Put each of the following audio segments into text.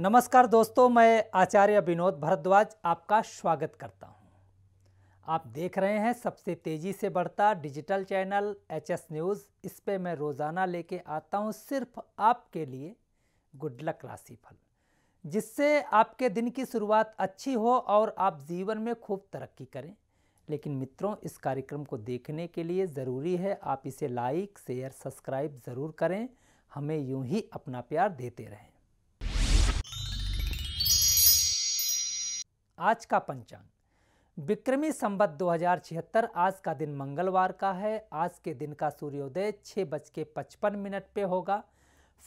नमस्कार दोस्तों मैं आचार्य विनोद भारद्वाज आपका स्वागत करता हूं। आप देख रहे हैं सबसे तेज़ी से बढ़ता digital channel H S news इस पर मैं रोज़ाना लेके आता हूं सिर्फ आपके लिए गुडलक राशिफल जिससे आपके दिन की शुरुआत अच्छी हो और आप जीवन में खूब तरक्की करें लेकिन मित्रों इस कार्यक्रम को देखने के लिए ज़रूरी है आप इसे लाइक शेयर सब्सक्राइब ज़रूर करें हमें यूं ही अपना प्यार देते रहें आज का पंचांग विक्रमी संबत दो आज का दिन मंगलवार का है आज के दिन का सूर्योदय छः बज के पचपन मिनट पे होगा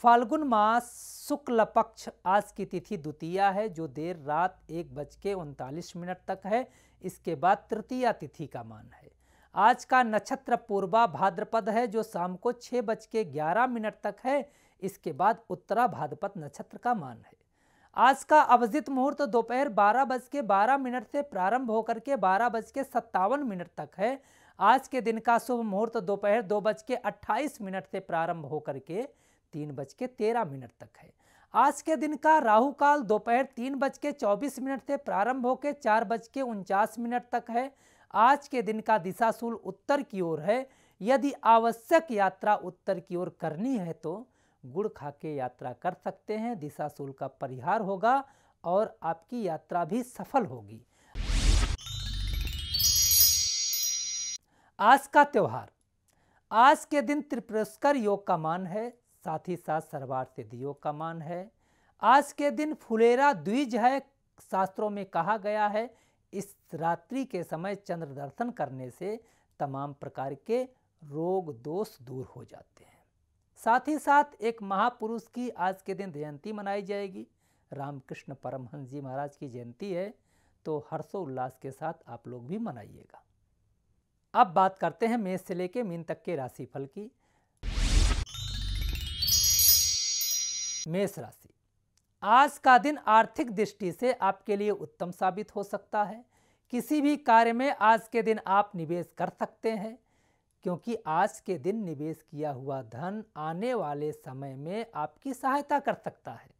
फाल्गुन मास शुक्ल पक्ष आज की तिथि द्वितीय है जो देर रात एक बज के उनतालीस मिनट तक है इसके बाद तृतीय तिथि का मान है आज का नक्षत्र पूर्वा भाद्रपद है जो शाम को छः बज के ग्यारह मिनट तक है इसके बाद उत्तरा भाद्रपद नक्षत्र का मान है आज का अवजित मुहूर्त दोपहर बारह बज के बारह मिनट से प्रारंभ होकर के बारह बज के सत्तावन मिनट तक है आज के दिन का शुभ मुहूर्त दोपहर दो बज के अट्ठाईस मिनट से प्रारंभ होकर के तीन बज के तेरह मिनट तक है आज के दिन का राहु काल दोपहर तीन बज के चौबीस मिनट से प्रारंभ होकर चार बज के उनचास मिनट तक है आज के दिन का दिशाशूल उत्तर की ओर है यदि आवश्यक यात्रा उत्तर की ओर करनी है तो गुड़ खा के यात्रा कर सकते हैं दिशा शूल का परिहार होगा और आपकी यात्रा भी सफल होगी आज का त्यौहार आज के दिन त्रिपुरस्कर योग का मान है साथ ही साथ सरवार सिद्धि योग का मान है आज के दिन फुलेरा द्विज है शास्त्रों में कहा गया है इस रात्रि के समय चंद्र दर्शन करने से तमाम प्रकार के रोग दोष दूर हो जाते हैं साथ ही साथ एक महापुरुष की आज के दिन जयंती मनाई जाएगी रामकृष्ण परमहंस जी महाराज की जयंती है तो हर्षोल्लास के साथ आप लोग भी मनाइएगा अब बात करते हैं मेष से लेके मीन तक के राशिफल की मेष राशि आज का दिन आर्थिक दृष्टि से आपके लिए उत्तम साबित हो सकता है किसी भी कार्य में आज के दिन आप निवेश कर सकते हैं क्योंकि आज के दिन निवेश किया हुआ धन आने वाले समय में आपकी सहायता कर सकता है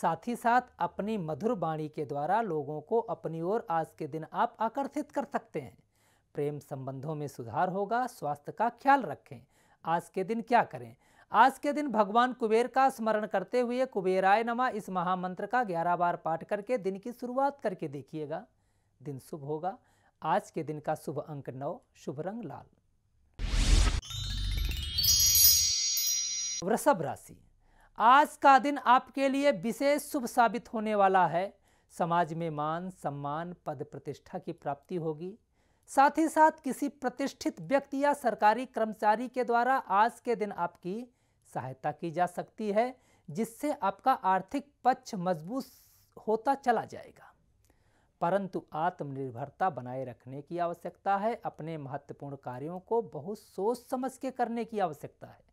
साथ ही साथ अपनी मधुर वाणी के द्वारा लोगों को अपनी ओर आज के दिन आप आकर्षित कर सकते हैं प्रेम संबंधों में सुधार होगा स्वास्थ्य का ख्याल रखें आज के दिन क्या करें आज के दिन भगवान कुबेर का स्मरण करते हुए कुबेराय नमा इस महामंत्र का ग्यारह बार पाठ करके दिन की शुरुआत करके देखिएगा दिन शुभ होगा आज के दिन का शुभ अंक नौ शुभ रंग लाल वृषभ राशि आज का दिन आपके लिए विशेष शुभ साबित होने वाला है समाज में मान सम्मान पद प्रतिष्ठा की प्राप्ति होगी साथ ही साथ किसी प्रतिष्ठित व्यक्ति या सरकारी कर्मचारी के द्वारा आज के दिन आपकी सहायता की जा सकती है जिससे आपका आर्थिक पक्ष मजबूत होता चला जाएगा परंतु आत्मनिर्भरता बनाए रखने की आवश्यकता है अपने महत्वपूर्ण कार्यों को बहुत सोच समझ के करने की आवश्यकता है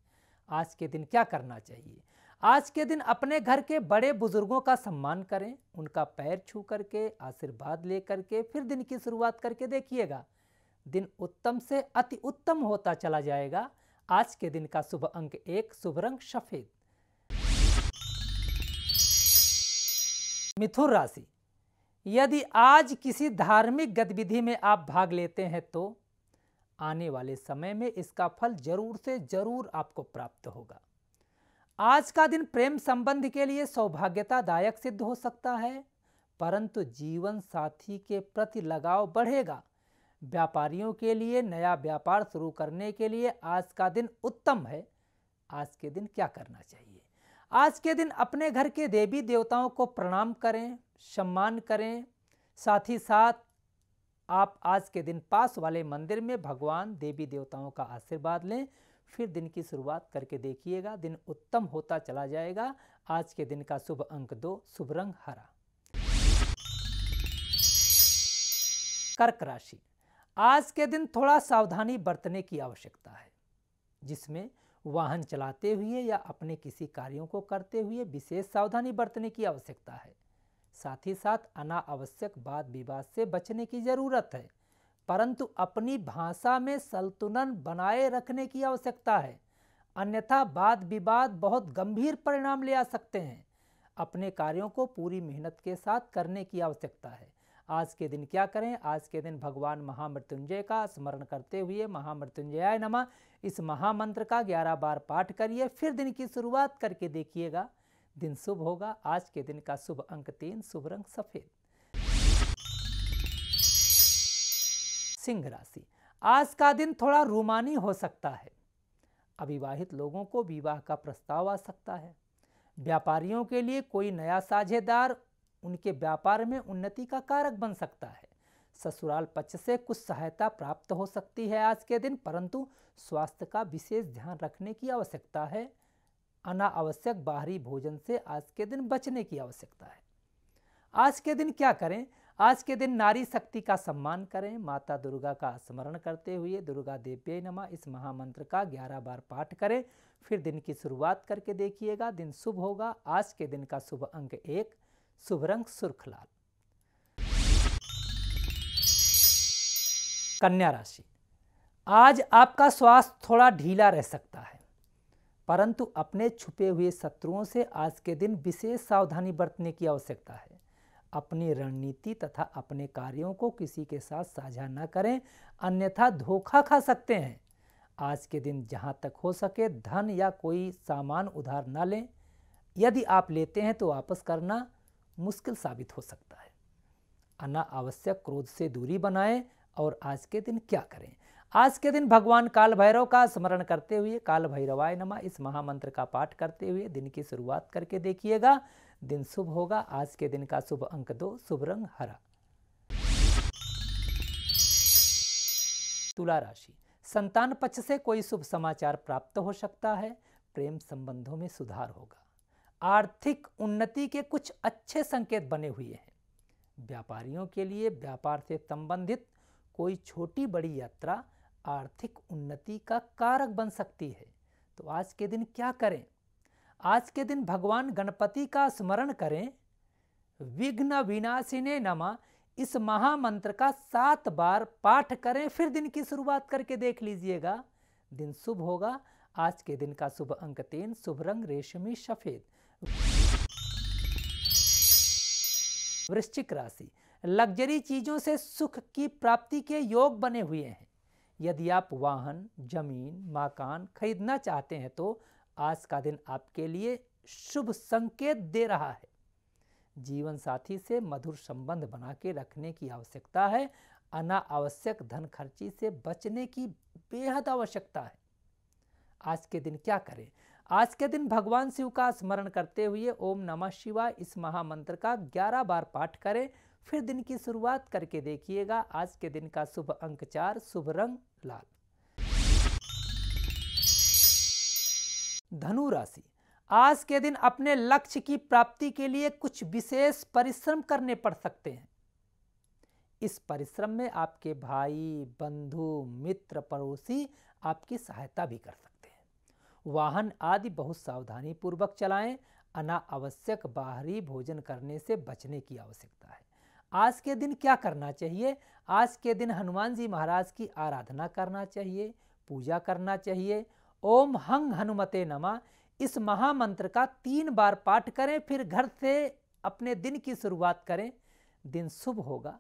आज के दिन क्या करना चाहिए आज के दिन अपने घर के बड़े बुजुर्गों का सम्मान करें उनका पैर छू करके आशीर्वाद ले करके फिर दिन की शुरुआत करके देखिएगा दिन उत्तम से अति उत्तम होता चला जाएगा आज के दिन का शुभ अंक एक शुभ रंग सफेद मिथुन राशि यदि आज किसी धार्मिक गतिविधि में आप भाग लेते हैं तो आने वाले समय में इसका फल जरूर से जरूर आपको प्राप्त होगा आज का दिन प्रेम संबंध के लिए सौभाग्यतादायक सिद्ध हो सकता है परंतु जीवन साथी के प्रति लगाव बढ़ेगा व्यापारियों के लिए नया व्यापार शुरू करने के लिए आज का दिन उत्तम है आज के दिन क्या करना चाहिए आज के दिन अपने घर के देवी देवताओं को प्रणाम करें सम्मान करें साथ ही साथ आप आज के दिन पास वाले मंदिर में भगवान देवी देवताओं का आशीर्वाद लें फिर दिन की शुरुआत करके देखिएगा दिन उत्तम होता चला जाएगा आज के दिन का शुभ अंक दो शुभ रंग हरा कर्क राशि आज के दिन थोड़ा सावधानी बरतने की आवश्यकता है जिसमें वाहन चलाते हुए या अपने किसी कार्यों को करते हुए विशेष सावधानी बरतने की आवश्यकता है साथ ही साथ अनावश्यक वाद विवाद से बचने की ज़रूरत है परंतु अपनी भाषा में संतुलन बनाए रखने की आवश्यकता है अन्यथा वाद विवाद बहुत गंभीर परिणाम ले आ सकते हैं अपने कार्यों को पूरी मेहनत के साथ करने की आवश्यकता है आज के दिन क्या करें आज के दिन भगवान महामृत्युंजय का स्मरण करते हुए महामृत्युंजयाय नमः इस महामंत्र का ग्यारह बार पाठ करिए फिर दिन की शुरुआत करके देखिएगा दिन शुभ होगा आज के दिन का शुभ अंक तीन शुभ रंग सफेद सिंह राशि आज का दिन थोड़ा रूमानी हो सकता है अविवाहित लोगों को विवाह का प्रस्ताव आ सकता है व्यापारियों के लिए कोई नया साझेदार उनके व्यापार में उन्नति का कारक बन सकता है ससुराल पक्ष से कुछ सहायता प्राप्त हो सकती है आज के दिन परंतु स्वास्थ्य का विशेष ध्यान रखने की आवश्यकता है अनावश्यक बाहरी भोजन से आज के दिन बचने की आवश्यकता है आज के दिन क्या करें आज के दिन नारी शक्ति का सम्मान करें माता दुर्गा का स्मरण करते हुए दुर्गा देव्य नमा इस महामंत्र का ग्यारह बार पाठ करें फिर दिन की शुरुआत करके देखिएगा दिन शुभ होगा आज के दिन का शुभ अंक एक शुभ रंग लाल कन्या राशि आज आपका स्वास्थ्य थोड़ा ढीला रह सकता है परंतु अपने छुपे हुए शत्रुओं से आज के दिन विशेष सावधानी बरतने की आवश्यकता है अपनी रणनीति तथा अपने कार्यों को किसी के साथ साझा न करें अन्यथा धोखा खा सकते हैं आज के दिन जहाँ तक हो सके धन या कोई सामान उधार ना लें यदि आप लेते हैं तो वापस करना मुश्किल साबित हो सकता है अनावश्यक क्रोध से दूरी बनाएं और आज के दिन क्या करें आज के दिन भगवान काल भैरव का स्मरण करते हुए काल भैरवाय नमा इस महामंत्र का पाठ करते हुए दिन की शुरुआत करके देखिएगा दिन शुभ होगा आज के दिन का शुभ अंक दो शुभ रंग हरा तुला राशि संतान पक्ष से कोई शुभ समाचार प्राप्त हो सकता है प्रेम संबंधों में सुधार होगा आर्थिक उन्नति के कुछ अच्छे संकेत बने हुए हैं व्यापारियों के लिए व्यापार से संबंधित कोई छोटी बड़ी यात्रा आर्थिक उन्नति का कारक बन सकती है तो आज के दिन क्या करें आज के दिन भगवान गणपति का स्मरण करें विघ्न विनाशिने नमा इस महामंत्र का सात बार पाठ करें फिर दिन की शुरुआत करके देख लीजिएगा दिन शुभ होगा आज के दिन का शुभ अंक तीन शुभ रंग रेशमी सफेद वृश्चिक राशि लग्जरी चीजों से सुख की प्राप्ति के योग बने हुए हैं यदि आप वाहन जमीन मकान खरीदना चाहते हैं तो आज का दिन आपके लिए शुभ संकेत दे रहा है जीवन साथी से मधुर संबंध बना के रखने की आवश्यकता है अनावश्यक धन खर्ची से बचने की बेहद आवश्यकता है आज के दिन क्या करें आज के दिन भगवान शिव का स्मरण करते हुए ओम नमः शिवाय इस महामंत्र का 11 बार पाठ करें फिर दिन की शुरुआत करके देखिएगा आज के दिन का शुभ अंक चार शुभ रंग लाल धनु राशि आज के दिन अपने लक्ष्य की प्राप्ति के लिए कुछ विशेष परिश्रम करने पड़ सकते हैं इस परिश्रम में आपके भाई बंधु मित्र पड़ोसी आपकी सहायता भी कर सकते हैं वाहन आदि बहुत सावधानी पूर्वक चलाएं अनावश्यक बाहरी भोजन करने से बचने की आवश्यकता है आज के दिन क्या करना चाहिए आज के दिन हनुमान जी महाराज की आराधना करना चाहिए पूजा करना चाहिए ओम हंग हनुमते नमा इस महामंत्र का तीन बार पाठ करें फिर घर से अपने दिन की शुरुआत करें दिन शुभ होगा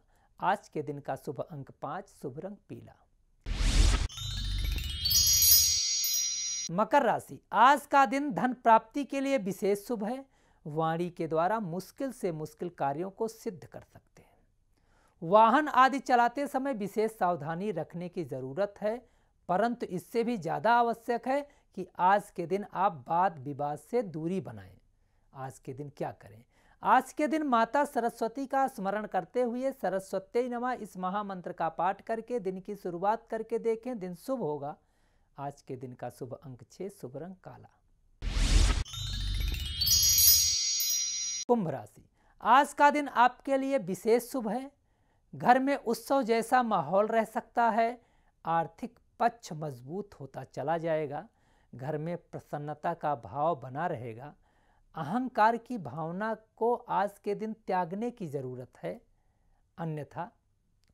आज के दिन का शुभ अंक पाँच शुभ रंग पीला मकर राशि आज का दिन धन प्राप्ति के लिए विशेष शुभ है वाणी के द्वारा मुश्किल से मुश्किल कार्यों को सिद्ध कर सकते वाहन आदि चलाते समय विशेष सावधानी रखने की ज़रूरत है परंतु इससे भी ज़्यादा आवश्यक है कि आज के दिन आप वाद विवाद से दूरी बनाएं आज के दिन क्या करें आज के दिन माता सरस्वती का स्मरण करते हुए सरस्वती नमा इस महामंत्र का पाठ करके दिन की शुरुआत करके देखें दिन शुभ होगा आज के दिन का शुभ अंक छः शुभ रंग काला कुंभ राशि आज का दिन आपके लिए विशेष शुभ है घर में उत्सव जैसा माहौल रह सकता है आर्थिक पक्ष मजबूत होता चला जाएगा घर में प्रसन्नता का भाव बना रहेगा अहंकार की भावना को आज के दिन त्यागने की ज़रूरत है अन्यथा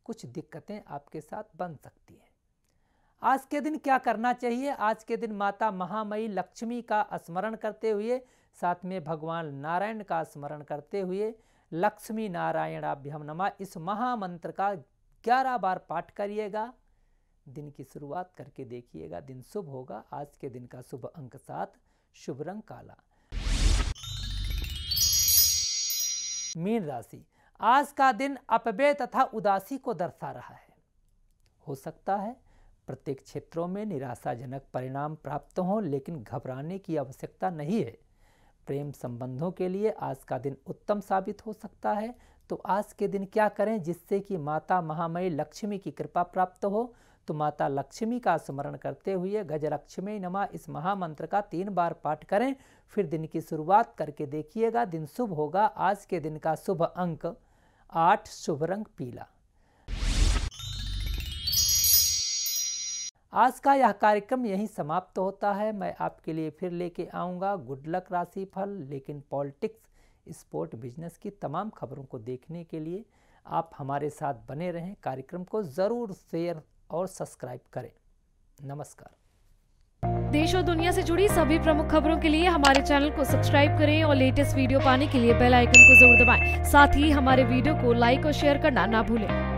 कुछ दिक्कतें आपके साथ बन सकती हैं आज के दिन क्या करना चाहिए आज के दिन माता महामयी लक्ष्मी का स्मरण करते हुए साथ में भगवान नारायण का स्मरण करते हुए लक्ष्मी नारायण अभ्यम नमा इस महामंत्र का ग्यारह बार पाठ करिएगा दिन की शुरुआत करके देखिएगा दिन शुभ होगा आज के दिन का शुभ अंक सात शुभ रंग काला मीन राशि आज का दिन अपव्यय तथा उदासी को दर्शा रहा है हो सकता है प्रत्येक क्षेत्रों में निराशाजनक परिणाम प्राप्त हों लेकिन घबराने की आवश्यकता नहीं है प्रेम संबंधों के लिए आज का दिन उत्तम साबित हो सकता है तो आज के दिन क्या करें जिससे कि माता महामयी लक्ष्मी की कृपा प्राप्त हो तो माता लक्ष्मी का स्मरण करते हुए गजलक्ष्मी नमा इस महामंत्र का तीन बार पाठ करें फिर दिन की शुरुआत करके देखिएगा दिन शुभ होगा आज के दिन का शुभ अंक आठ शुभ रंग पीला आज का यह कार्यक्रम यहीं समाप्त होता है मैं आपके लिए फिर लेके आऊँगा गुड लक राशि फल लेकिन पॉलिटिक्स स्पोर्ट बिजनेस की तमाम खबरों को देखने के लिए आप हमारे साथ बने रहें कार्यक्रम को ज़रूर शेयर और सब्सक्राइब करें नमस्कार देश और दुनिया से जुड़ी सभी प्रमुख खबरों के लिए हमारे चैनल को सब्सक्राइब करें और लेटेस्ट वीडियो पाने के लिए बेल आइकन को जरूर दबाएं। साथ ही हमारे वीडियो को लाइक और शेयर करना ना भूलें।